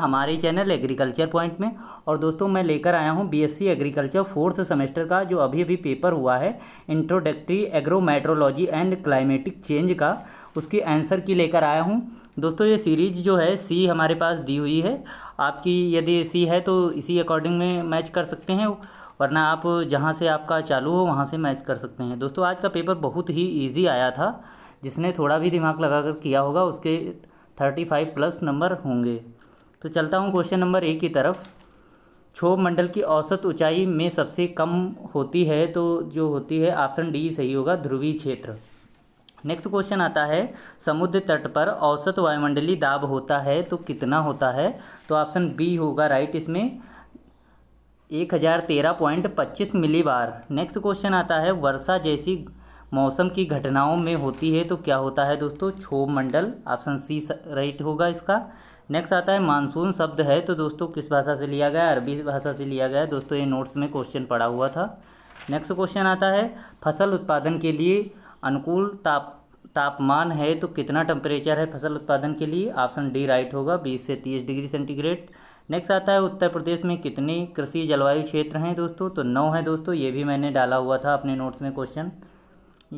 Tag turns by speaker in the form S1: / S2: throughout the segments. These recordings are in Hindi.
S1: हमारे चैनल एग्रीकल्चर पॉइंट में और दोस्तों मैं लेकर आया हूँ बीएससी एग्रीकल्चर फोर्थ सेमेस्टर का जो अभी अभी पेपर हुआ है introductory agrometeorology and climatic change का उसकी आंसर की लेकर आया हूँ दोस्तों ये सीरीज जो है सी हमारे पास दी हुई है आपकी यदि सी है तो इसी अकॉर्डिंग में मैच कर सकते हैं वरना आप जहाँ से आपका चालू हो वहाँ से मैच कर सकते हैं दोस्तों आज का पेपर बहुत ही ईजी आया था जिसने थोड़ा भी दिमाग कर किया होगा उसके थर्टी फाइव प्लस नंबर होंगे तो चलता हूँ क्वेश्चन नंबर एक की तरफ क्षोभ मंडल की औसत ऊंचाई में सबसे कम होती है तो जो होती है ऑप्शन डी सही होगा ध्रुवीय क्षेत्र नेक्स्ट क्वेश्चन आता है समुद्र तट पर औसत वायुमंडलीय दाब होता है तो कितना होता है तो ऑप्शन बी होगा राइट इसमें एक हज़ार तेरह पॉइंट पच्चीस मिली बार नेक्स्ट क्वेश्चन आता है वर्षा जैसी मौसम की घटनाओं में होती है तो क्या होता है दोस्तों क्षोभ मंडल ऑप्शन सी राइट होगा इसका नेक्स्ट आता है मानसून शब्द है तो दोस्तों किस भाषा से लिया गया अरबी भाषा से लिया गया दोस्तों ये नोट्स में क्वेश्चन पड़ा हुआ था नेक्स्ट क्वेश्चन आता है फसल उत्पादन के लिए अनुकूल ताप तापमान है तो कितना टेम्परेचर है फसल उत्पादन के लिए ऑप्शन डी राइट होगा 20 से 30 डिग्री सेंटीग्रेड नेक्स्ट आता है उत्तर प्रदेश में कितने कृषि जलवायु क्षेत्र हैं दोस्तों तो नौ है दोस्तों ये भी मैंने डाला हुआ था अपने नोट्स में क्वेश्चन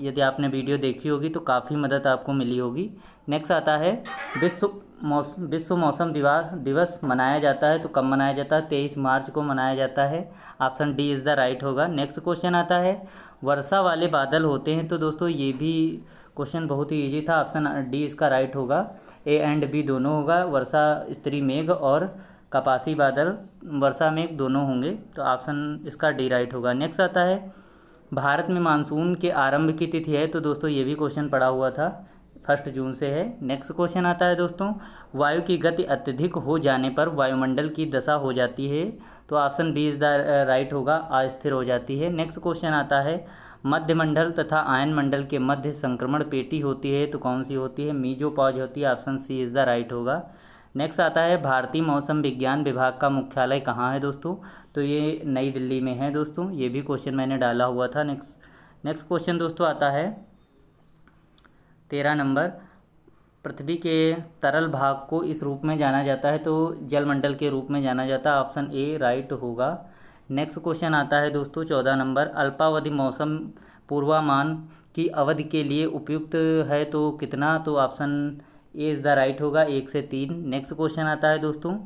S1: यदि आपने वीडियो देखी होगी तो काफ़ी मदद आपको मिली होगी नेक्स्ट आता है विश्व मौसम विश्व मौसम दिवा दिवस मनाया जाता है तो कब मनाया जाता है तेईस मार्च को मनाया जाता है option D is the right होगा नेक्स्ट क्वेश्चन आता है वर्षा वाले बादल होते हैं तो दोस्तों ये भी क्वेश्चन बहुत ही ईजी था ऑप्शन डी इसका राइट होगा ए एंड बी दोनों होगा वर्षा स्त्री मेघ और कपासी बादल वर्षा मेघ दोनों होंगे तो ऑप्शन इसका डी राइट होगा नेक्स्ट आता है भारत में मानसून के आरंभ की तिथि है तो दोस्तों ये भी क्वेश्चन पड़ा हुआ था फर्स्ट जून से है नेक्स्ट क्वेश्चन आता है दोस्तों वायु की गति अत्यधिक हो जाने पर वायुमंडल की दशा हो जाती है तो option B is the right होगा अस्थिर हो जाती है नेक्स्ट क्वेश्चन आता है मध्यमंडल तथा आयन मंडल के मध्य संक्रमण पेटी होती है तो कौन सी होती है मीजो पॉज होती है option C is the right होगा नेक्स्ट आता है भारतीय मौसम विज्ञान विभाग का मुख्यालय कहाँ है दोस्तों तो ये नई दिल्ली में है दोस्तों ये भी क्वेश्चन मैंने डाला हुआ था नेक्स्ट नेक्स्ट क्वेश्चन दोस्तों आता है तेरह नंबर पृथ्वी के तरल भाग को इस रूप में जाना जाता है तो जलमंडल के रूप में जाना जाता है ऑप्शन ए राइट होगा नेक्स्ट क्वेश्चन आता है दोस्तों चौदह नंबर अल्पावधि मौसम पूर्वामान की अवधि के लिए उपयुक्त है तो कितना तो option A is the right होगा एक से तीन नेक्स्ट क्वेश्चन आता है दोस्तों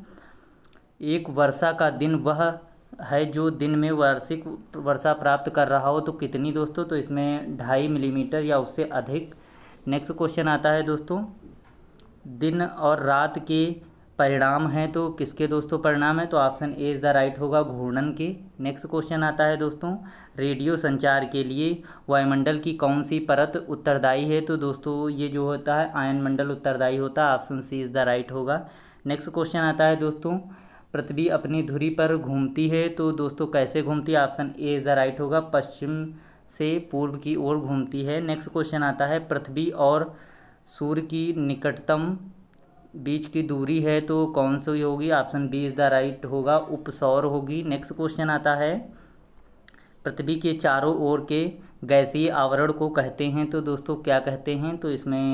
S1: एक वर्षा का दिन वह है जो दिन में वार्षिक वर्षा प्राप्त कर रहा हो तो कितनी दोस्तों तो इसमें ढाई मिलीमीटर या उससे अधिक नेक्स्ट क्वेश्चन आता है दोस्तों दिन और रात के परिणाम हैं तो किसके दोस्तों परिणाम है तो option A is the right होगा घूर्णन के नेक्स्ट क्वेश्चन आता है दोस्तों रेडियो संचार के लिए वायुमंडल की कौन सी परत उत्तरदायी है तो दोस्तों ये जो होता है आयन मंडल उत्तरदायी होता है option C is the right होगा नेक्स्ट क्वेश्चन आता है दोस्तों पृथ्वी अपनी धुरी पर घूमती है तो दोस्तों कैसे घूमती है option A is the right होगा पश्चिम से पूर्व की ओर घूमती है नेक्स्ट क्वेश्चन आता है पृथ्वी और सूर्य की निकटतम बीच की दूरी है तो कौन सी होगी option B is the right होगा उपसौर होगी नेक्स्ट क्वेश्चन आता है पृथ्वी के चारों ओर के गैसीय आवरण को कहते हैं तो दोस्तों क्या कहते हैं तो इसमें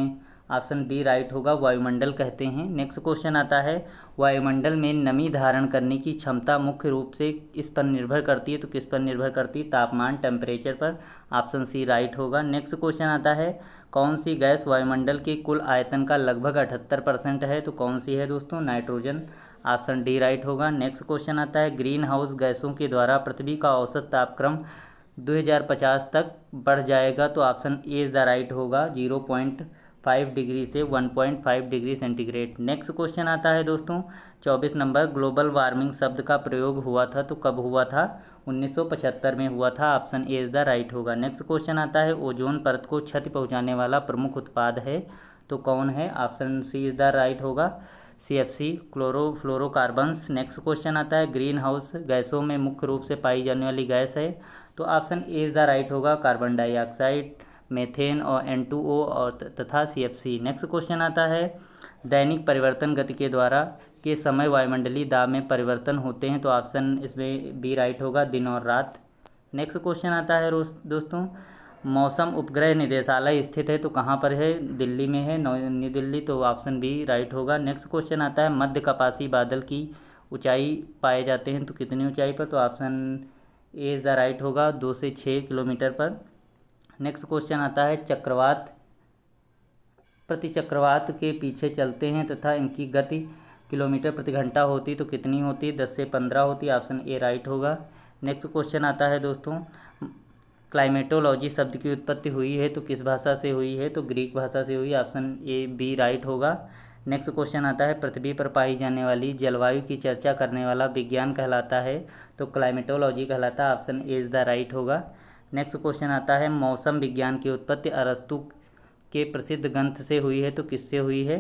S1: ऑप्शन बी राइट होगा वायुमंडल कहते हैं नेक्स्ट क्वेश्चन आता है वायुमंडल में नमी धारण करने की क्षमता मुख्य रूप से इस पर निर्भर करती है तो किस पर निर्भर करती है तापमान टेम्परेचर पर ऑप्शन सी राइट होगा नेक्स्ट क्वेश्चन आता है कौन सी गैस वायुमंडल के कुल आयतन का लगभग अठहत्तर परसेंट है तो कौन सी है दोस्तों नाइट्रोजन ऑप्शन डी राइट होगा नेक्स्ट क्वेश्चन आता है ग्रीन हाउस गैसों के द्वारा पृथ्वी का औसत तापक्रम 2050 तक बढ़ जाएगा तो option A is the right होगा जीरो पॉइंट फाइव डिग्री से one point five degree centigrade next question आता है दोस्तों चौबीस नंबर ग्लोबल वार्मिंग शब्द का प्रयोग हुआ था तो कब हुआ था 1975 में हुआ था option A is the right होगा नेक्स्ट क्वेश्चन आता है ओजोन परत को क्षति पहुँचाने वाला प्रमुख उत्पाद है तो कौन है option C is the right होगा C F C chlorofluorocarbons next question आता है ग्रीन हाउस गैसों में मुख्य रूप से पाई जाने वाली गैस है तो option A is the right होगा कार्बन डाइऑक्साइड मेथेन और एन टू ओ और तथा C F C next question आता है दैनिक परिवर्तन गति के द्वारा के समय वायुमंडलीय दाब में परिवर्तन होते हैं तो ऑप्शन इसमें बी राइट होगा दिन और रात नेक्स्ट क्वेश्चन आता है दोस्तों मौसम उपग्रह निदेशालय स्थित है तो कहाँ पर है दिल्ली में है न्यू दिल्ली तो ऑप्शन बी राइट होगा नेक्स्ट क्वेश्चन आता है मध्य कपासी बादल की ऊंचाई पाए जाते हैं तो कितनी ऊंचाई पर तो option A is the right होगा दो से छः किलोमीटर पर नेक्स्ट क्वेश्चन आता है चक्रवात प्रति चक्रवात के पीछे चलते हैं तथा इनकी गति किलोमीटर प्रति घंटा होती तो कितनी होती दस से पंद्रह होती ऑप्शन ए राइट होगा नेक्स्ट क्वेश्चन आता है दोस्तों क्लाइमेटोलॉजी शब्द की उत्पत्ति हुई है तो किस भाषा से हुई है तो ग्रीक भाषा से हुई ऑप्शन ए बी राइट होगा नेक्स्ट क्वेश्चन आता है पृथ्वी पर पाई जाने वाली जलवायु की चर्चा करने वाला विज्ञान कहलाता है तो क्लाइमेटोलॉजी कहलाता है option A is the right होगा नेक्स्ट क्वेश्चन आता है मौसम विज्ञान की उत्पत्ति अरस्तु के प्रसिद्ध ग्रंथ से हुई है तो किससे हुई है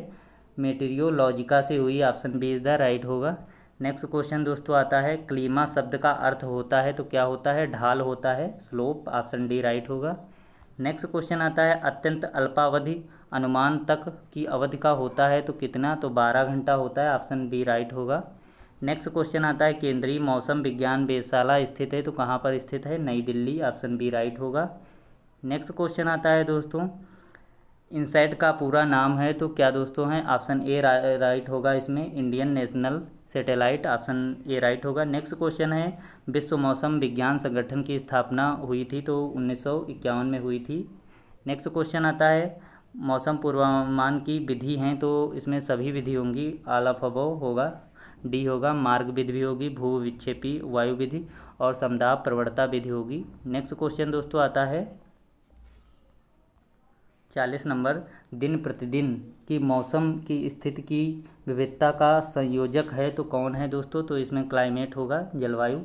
S1: मेटेरियोलॉजिका से हुई option B is the right होगा नेक्स्ट क्वेश्चन दोस्तों आता है क्लीमा शब्द का अर्थ होता है तो क्या होता है ढाल होता है स्लोप ऑप्शन डी राइट होगा नेक्स्ट क्वेश्चन आता है अत्यंत अल्पावधि अनुमान तक की अवधि का होता है तो कितना तो बारह घंटा होता है ऑप्शन बी राइट होगा नेक्स्ट क्वेश्चन आता है केंद्रीय मौसम विज्ञान वेधशाला स्थित है तो कहाँ पर स्थित है नई दिल्ली ऑप्शन बी राइट होगा नेक्स्ट क्वेश्चन आता है दोस्तों इनसेट का पूरा नाम है तो क्या दोस्तों है ऑप्शन ए राइट होगा इसमें Indian National Satellite option A right होगा नेक्स्ट क्वेश्चन है विश्व मौसम विज्ञान संगठन की स्थापना हुई थी तो उन्नीस में हुई थी नेक्स्ट क्वेश्चन आता है मौसम पूर्वानुमान की विधि हैं तो इसमें सभी विधि होंगी आला फबो होगा डी होगा मार्ग विधि भी होगी भू विक्षेपी वायु विधि और समदाब प्रवणता विधि होगी नेक्स्ट क्वेश्चन दोस्तों आता है चालीस नंबर दिन प्रतिदिन की मौसम की स्थिति की विविधता का संयोजक है तो कौन है दोस्तों तो इसमें क्लाइमेट होगा जलवायु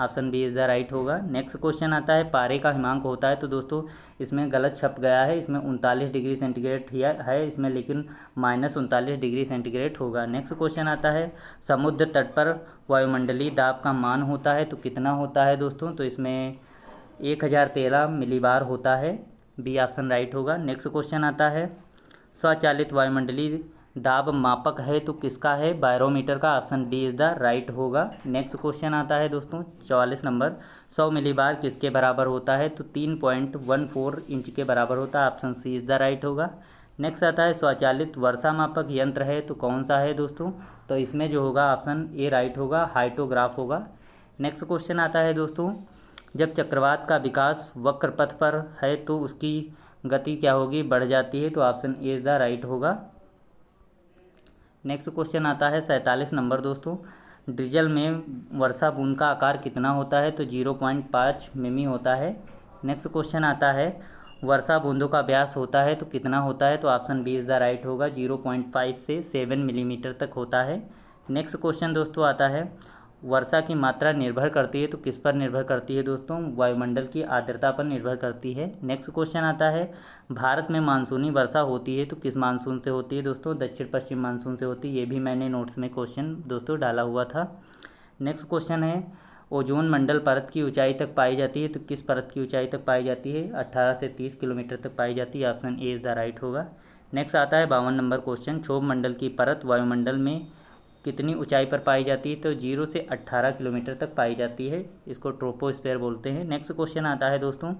S1: option B is the right होगा नेक्स्ट क्वेश्चन आता है पारे का हिमांक होता है तो दोस्तों इसमें गलत छप गया है इसमें उनतालीस डिग्री सेंटीग्रेड है इसमें लेकिन माइनस उनतालीस डिग्री सेंटीग्रेड होगा नेक्स्ट क्वेश्चन आता है समुद्र तट पर वायुमंडलीय दाब का मान होता है तो कितना होता है दोस्तों तो इसमें एक हज़ार तेरह मिलीबार होता है बी ऑप्शन राइट होगा नेक्स्ट क्वेश्चन आता है स्वचालित वायुमंडलीय दाब मापक है तो किसका है बायरोमीटर का option D is the right होगा नेक्स्ट क्वेश्चन आता है दोस्तों चौवालीस नंबर सौ मिलीबार किसके बराबर होता है तो तीन पॉइंट वन फोर इंच के बराबर होता है option C is the right होगा नेक्स्ट आता है स्वचालित वर्षा मापक यंत्र है तो कौन सा है दोस्तों तो इसमें जो होगा ऑप्शन ए राइट होगा हाइटोग्राफ होगा नेक्स्ट क्वेश्चन आता है दोस्तों जब चक्रवात का विकास वक्र पथ पर है तो उसकी गति क्या होगी बढ़ जाती है तो option A is the right होगा नेक्स्ट क्वेश्चन आता है सैंतालीस नंबर दोस्तों डीजल में वर्षा बूंद का आकार कितना होता है तो जीरो पॉइंट पाँच मिमी होता है नेक्स्ट क्वेश्चन आता है वर्षा बूंदों का व्यास होता है तो कितना होता है तो option B is the right होगा जीरो पॉइंट फाइव से सेवन मिलीमीटर तक होता है नेक्स्ट क्वेश्चन दोस्तों आता है वर्षा की मात्रा निर्भर करती है तो किस पर निर्भर करती है दोस्तों वायुमंडल की आर्द्रता पर निर्भर करती है नेक्स्ट क्वेश्चन आता है भारत में मानसूनी वर्षा होती है तो किस मानसून से होती है दोस्तों दक्षिण पश्चिम मानसून से होती है ये भी मैंने नोट्स में क्वेश्चन दोस्तों डाला हुआ था नेक्स्ट क्वेश्चन है ओजोन मंडल परत की ऊंचाई तक पाई जाती है तो किस परत की ऊंचाई तक पाई जाती है अट्ठारह से तीस किलोमीटर तक पाई जाती है option A is the right होगा नेक्स्ट आता है बावन नंबर क्वेश्चन क्षोभ मंडल की परत वायुमंडल में कितनी ऊंचाई पर पाई जाती है तो जीरो से अट्ठारह किलोमीटर तक पाई जाती है इसको ट्रोपोस्पेयर बोलते हैं नेक्स्ट क्वेश्चन आता है दोस्तों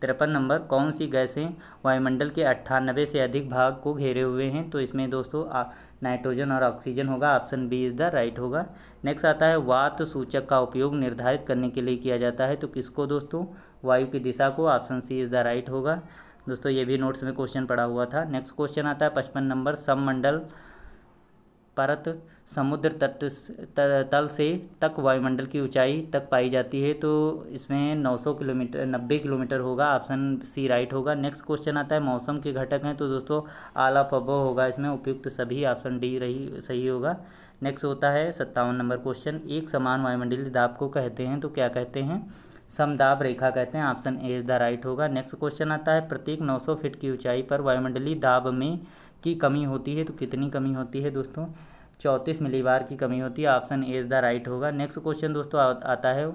S1: तिरपन नंबर कौन सी गैसें वायुमंडल के अट्ठानबे से अधिक भाग को घेरे हुए हैं तो इसमें दोस्तों नाइट्रोजन और ऑक्सीजन होगा option B is the right होगा नेक्स्ट आता है वात सूचक का उपयोग निर्धारित करने के लिए किया जाता है तो किसको दोस्तों वायु की दिशा को option C is the right होगा दोस्तों ये भी नोट्स में क्वेश्चन पड़ा हुआ था नेक्स्ट क्वेश्चन आता है पचपन नंबर सममंडल मंडल परत समुद्र तट तल से तक वायुमंडल की ऊंचाई तक पाई जाती है तो इसमें 900 किलोमीटर 90 किलोमीटर होगा ऑप्शन सी राइट होगा नेक्स्ट क्वेश्चन आता है मौसम के घटक हैं तो दोस्तों आला पबो होगा इसमें उपयुक्त सभी ऑप्शन डी रही सही होगा नेक्स्ट होता है सत्तावन नंबर क्वेश्चन एक समान वायुमंडलीय दाब को कहते हैं तो क्या कहते हैं समदाब रेखा कहते हैं option A is the right होगा नेक्स्ट क्वेश्चन आता है प्रत्येक 900 फीट की ऊंचाई पर वायुमंडलीय दाब में की कमी होती है तो कितनी कमी होती है दोस्तों चौंतीस मिलीवार की कमी होती है option A is the right होगा नेक्स्ट क्वेश्चन दोस्तों आ, आता है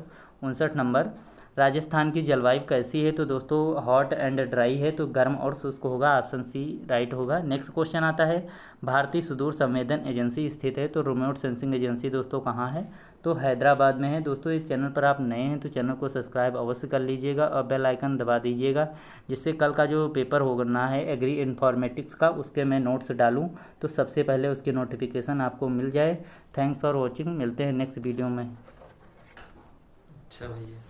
S1: उनसठ नंबर राजस्थान की जलवायु कैसी है तो दोस्तों हॉट एंड ड्राई है तो गर्म और शुष्क होगा ऑप्शन सी राइट होगा नेक्स्ट क्वेश्चन आता है भारतीय सुदूर संवेदन एजेंसी स्थित है तो रिमोट सेंसिंग एजेंसी दोस्तों कहाँ है तो हैदराबाद में है दोस्तों इस चैनल पर आप नए हैं तो चैनल को सब्सक्राइब अवश्य कर लीजिएगा और बेल आइकन दबा दीजिएगा जिससे कल का जो पेपर होना है एग्री इन्फॉर्मेटिक्स का उसके मैं नोट्स डालूँ तो सबसे पहले उसकी नोटिफिकेशन आपको मिल जाए थैंक्स फॉर वॉचिंग मिलते हैं नेक्स्ट वीडियो में अच्छा भैया